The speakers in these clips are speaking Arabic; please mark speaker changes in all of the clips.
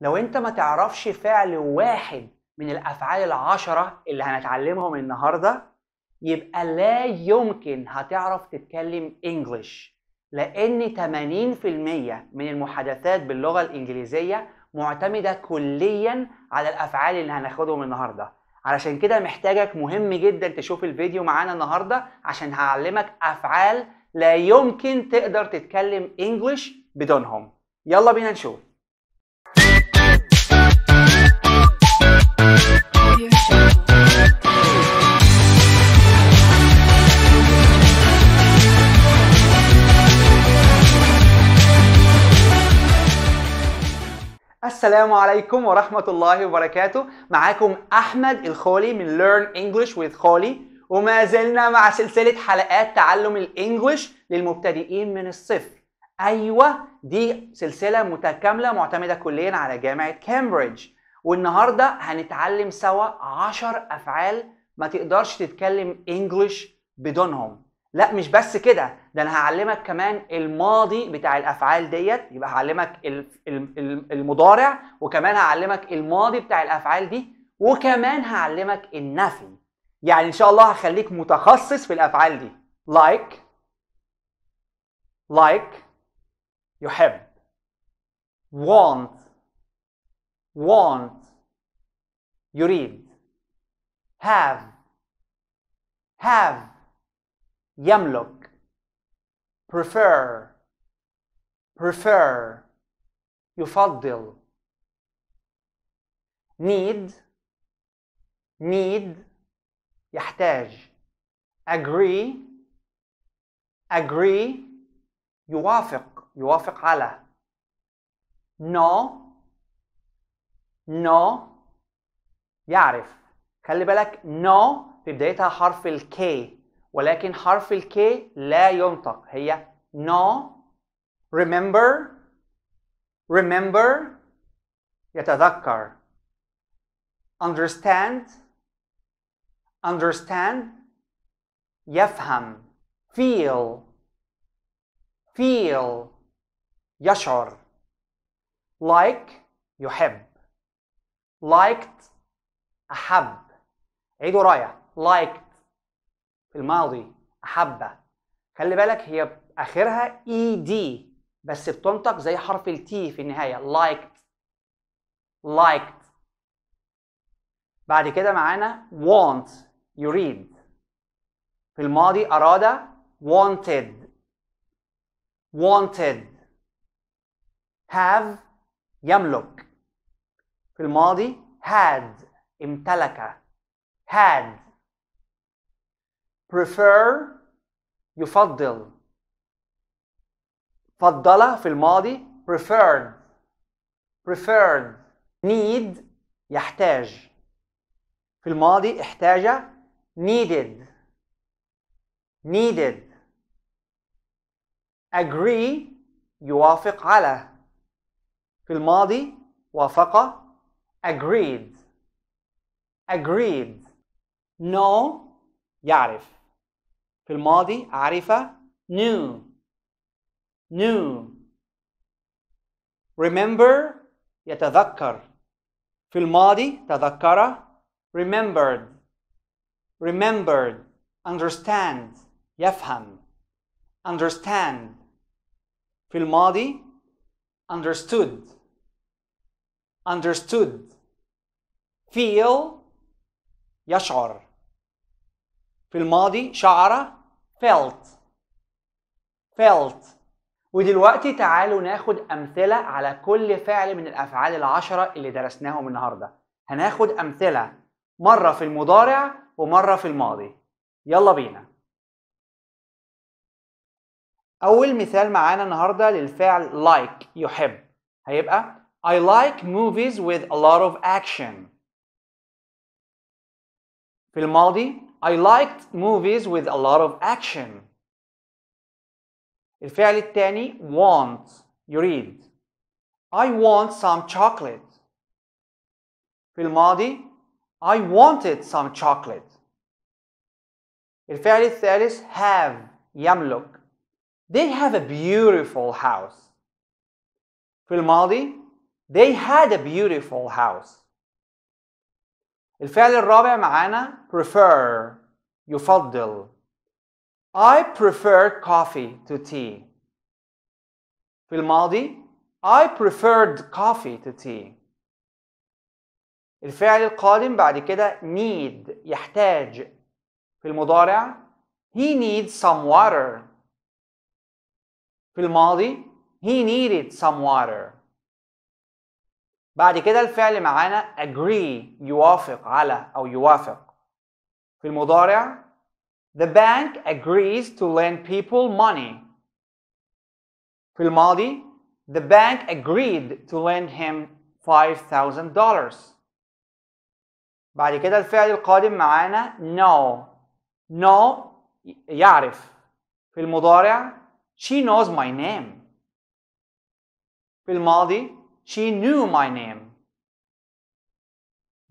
Speaker 1: لو انت ما تعرفش فعل واحد من الافعال العشرة اللي هنتعلمهم النهاردة يبقى لا يمكن هتعرف تتكلم انجلش لان 80% من المحادثات باللغة الانجليزية معتمدة كليا على الافعال اللي هناخدهم النهارده علشان كده محتاجك مهم جدا تشوف الفيديو معانا النهارده عشان هعلمك افعال لا يمكن تقدر تتكلم انجلش بدونهم يلا بينا نشوف السلام عليكم ورحمة الله وبركاته معاكم أحمد الخولي من Learn English with خولي وما زلنا مع سلسلة حلقات تعلم الإنجليش للمبتدئين من الصفر أيوة دي سلسلة متكاملة معتمدة كليا على جامعة كامبريدج والنهارده هنتعلم سوا 10 افعال ما تقدرش تتكلم انجلش بدونهم لا مش بس كده ده انا هعلمك كمان الماضي بتاع الافعال ديت يبقى هعلمك المضارع وكمان هعلمك الماضي بتاع الافعال دي وكمان هعلمك النفي يعني ان شاء الله هخليك متخصص في الافعال دي like like يحب want want, يريد have have يملك prefer prefer يفضل need need يحتاج agree agree يوافق يوافق على no نو يعرف خلي بالك نو في بدايتها حرف الكي ولكن حرف الكي لا ينطق هي نو remember remember يتذكر understand understand يفهم feel feel يشعر like يحب liked أحب عيد ورايا liked في الماضي أحبة خلي بالك هي آخرها ed بس بتنطق زي حرف T في النهاية liked liked بعد كده معانا want يريد في الماضي أراد wanted wanted have يملك في الماضي had امتلك had prefer يفضل فضل في الماضي preferred preferred need يحتاج في الماضي احتاج needed needed agree يوافق على في الماضي وافق agreed agreed no يعرف في الماضي عرف knew knew remember يتذكر في الماضي تذكر remembered remembered understand يفهم understand في الماضي understood understood feel يشعر في الماضي شعر felt felt ودلوقتي تعالوا ناخد أمثلة على كل فعل من الأفعال العشرة اللي درسناهم النهاردة هناخد أمثلة مرة في المضارع ومرة في الماضي يلا بينا أول مثال معانا النهاردة للفعل like يحب هيبقى I like movies with a lot of action Filmaldi, I liked movies with a lot of action الفعل الثاني want يريد I want some chocolate في الماضي I wanted some chocolate الفعل الثالث have يملك They have a beautiful house في الماضي they had a beautiful house. الفعل الرابع معانا prefer يفضل I prefer coffee to tea. في الماضي I preferred coffee to tea. الفعل القادم بعد كده need يحتاج في المضارع he needs some water في الماضي he needed some water بعد كده الفعل معانا agree يوافق على أو يوافق في المضارع The bank agrees to lend people money في الماضي The bank agreed to lend him $5,000 بعد كده الفعل القادم معانا know know يعرف في المضارع She knows my name في الماضي She knew my name.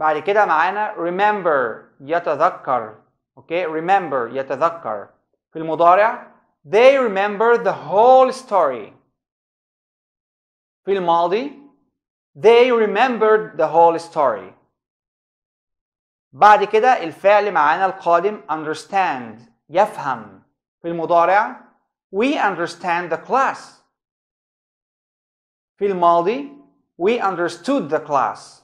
Speaker 1: بعد كده معانا remember يتذكر okay remember يتذكر في المضارع they remember the whole story في الماضي they remembered the whole story بعد كده الفعل معانا القادم understand يفهم في المضارع we understand the class في الماضي we understood the class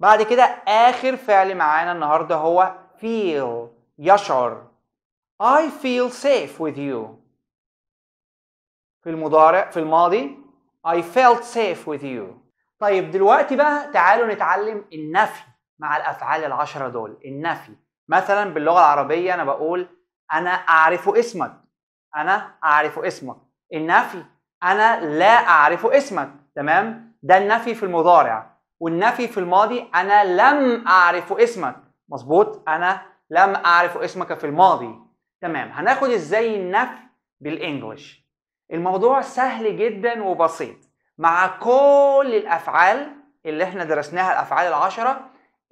Speaker 1: بعد كده آخر فعل معانا النهاردة هو feel يشعر I feel safe with you في المضارع في الماضي I felt safe with you طيب دلوقتي بقى تعالوا نتعلم النفي مع الأفعال العشرة دول النفي مثلا باللغة العربية أنا بقول أنا أعرف اسمك أنا أعرف اسمك النفي أنا لا أعرف اسمك تمام ده النفي في المضارع والنفي في الماضي انا لم اعرف اسمك مظبوط انا لم اعرف اسمك في الماضي تمام هناخد ازاي النفي بالانجلش الموضوع سهل جدا وبسيط مع كل الافعال اللي احنا درسناها الافعال العشره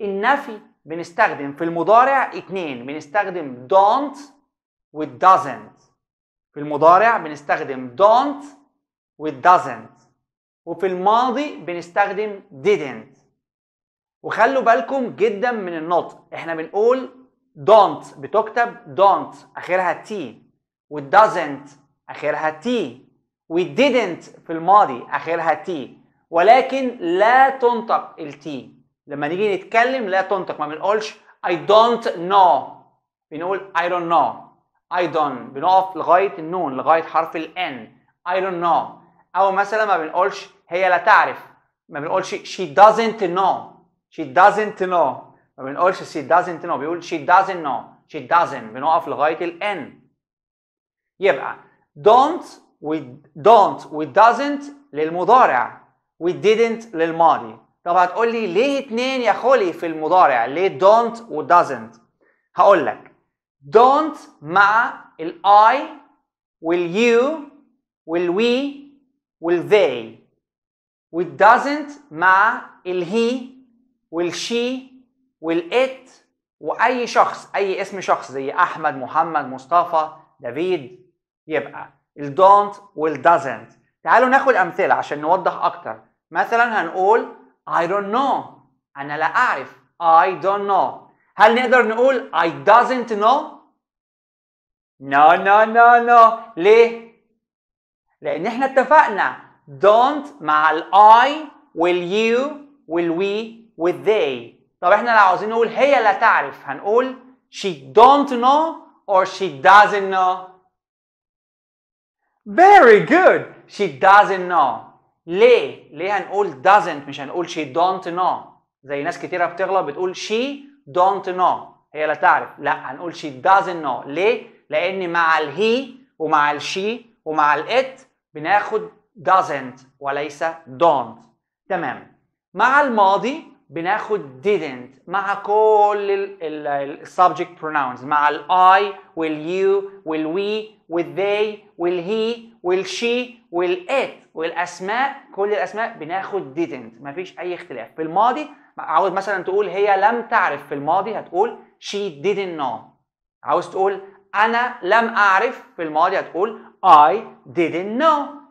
Speaker 1: النفي بنستخدم في المضارع اتنين بنستخدم don't و doesn't في المضارع بنستخدم don't و doesn't وفي الماضي بنستخدم didn't وخلوا بالكم جدا من النطق احنا بنقول don't بتكتب don't اخرها تي doesn't اخرها تي didn't في الماضي اخرها تي ولكن لا تنطق التي لما نيجي نتكلم لا تنطق ما بنقولش I don't know بنقول I don't know I don't بنقف لغايه النون لغايه حرف ال N I don't know او مثلا ما بنقولش هي لا تعرف ما بنقولش she doesn't know she doesn't know ما بنقولش she doesn't know بيقول she doesn't know she doesn't بنقف لغايه ال n يبقى don't و don't و doesn't للمضارع و didn't للماضي طب هتقول لي ليه اتنين يا خولي في المضارع ليه don't و doesn't هقول لك don't مع ال I وال you وال we وال they والdoesn't مع الهي والشي والات واي شخص اي اسم شخص زي احمد محمد مصطفى دافيد يبقى الدونت والdoesn't تعالوا ناخد امثله عشان نوضح اكتر مثلا هنقول I don't know انا لا اعرف I don't know هل نقدر نقول I doesn't know no no no no ليه لان احنا اتفقنا don't مع ال I will you will we with they طب احنا لو عاوزين نقول هي لا تعرف هنقول she don't know or she doesn't know very good she doesn't know ليه ليه هنقول doesn't مش هنقول she don't know زي ناس كتيره بتغلط بتقول she don't know هي لا تعرف لا هنقول she doesn't know ليه لان مع ال he ومع ال she ومع ال it بناخد doesn't وليس don't تمام مع الماضي بناخد didn't مع كل السبجكت pronouns مع ال I وال you وال we وال they وال he وال she وال it والاسماء كل الاسماء بناخد didn't مفيش اي اختلاف في الماضي عاوز مثلا تقول هي لم تعرف في الماضي هتقول she didn't know عاوز تقول انا لم اعرف في الماضي هتقول I didn't know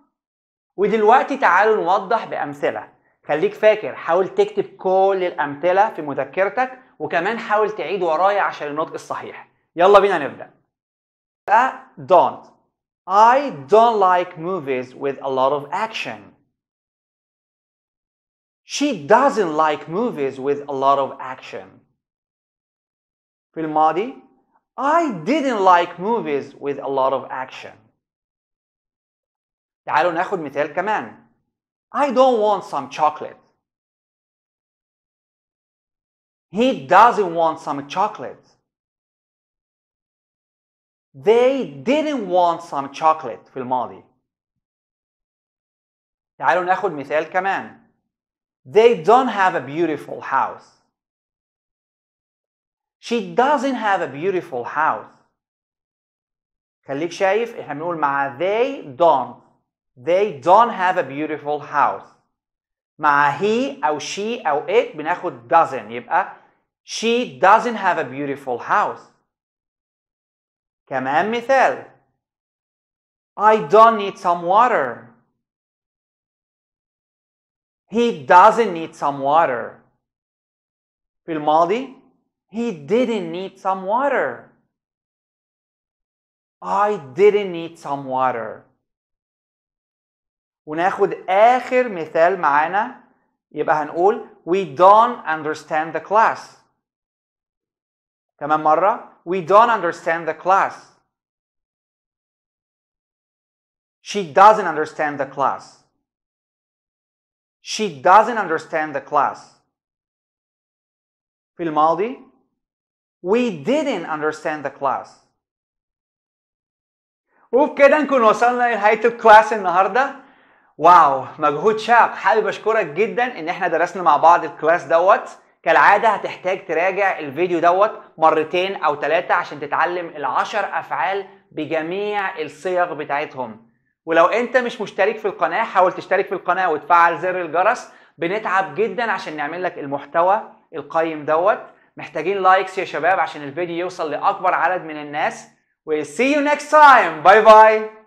Speaker 1: ودلوقتي تعالوا نوضح بأمثلة خليك فاكر حاول تكتب كل الأمثلة في مذكرتك وكمان حاول تعيد ورايا عشان النطق الصحيح يلا بينا نبدأ don't I don't like movies with a lot of action She doesn't like movies with a lot of action في الماضي I didn't like movies with a lot of action تعالوا ناخد مثال كمان I don't want some chocolate He doesn't want some chocolate They didn't want some chocolate في الماضي تعالوا ناخد مثال كمان They don't have a beautiful house She doesn't have a beautiful house خليك شايف احنا بنقول مع they don't they don't have a beautiful house مع he أو she أو it بناخد doesn't يبقى she doesn't have a beautiful house كمان مثال I don't need some water He doesn't need some water في الماضي He didn't need some water I didn't need some water وناخد اخر مثال معانا يبقى هنقول we don't understand the class كمان مره we don't understand the class she doesn't understand the class she doesn't understand the class في الماضي we didn't understand the class وبكده نكون وصلنا لنهايه الكلاس النهارده واو مجهود شاق حابب اشكرك جدا ان احنا درسنا مع بعض الكلاس دوت كالعاده هتحتاج تراجع الفيديو دوت مرتين او ثلاثه عشان تتعلم العشر افعال بجميع الصيغ بتاعتهم ولو انت مش مشترك في القناه حاول تشترك في القناه وتفعل زر الجرس بنتعب جدا عشان نعمل لك المحتوى القيم دوت محتاجين لايكس يا شباب عشان الفيديو يوصل لاكبر عدد من الناس و see you next time باي باي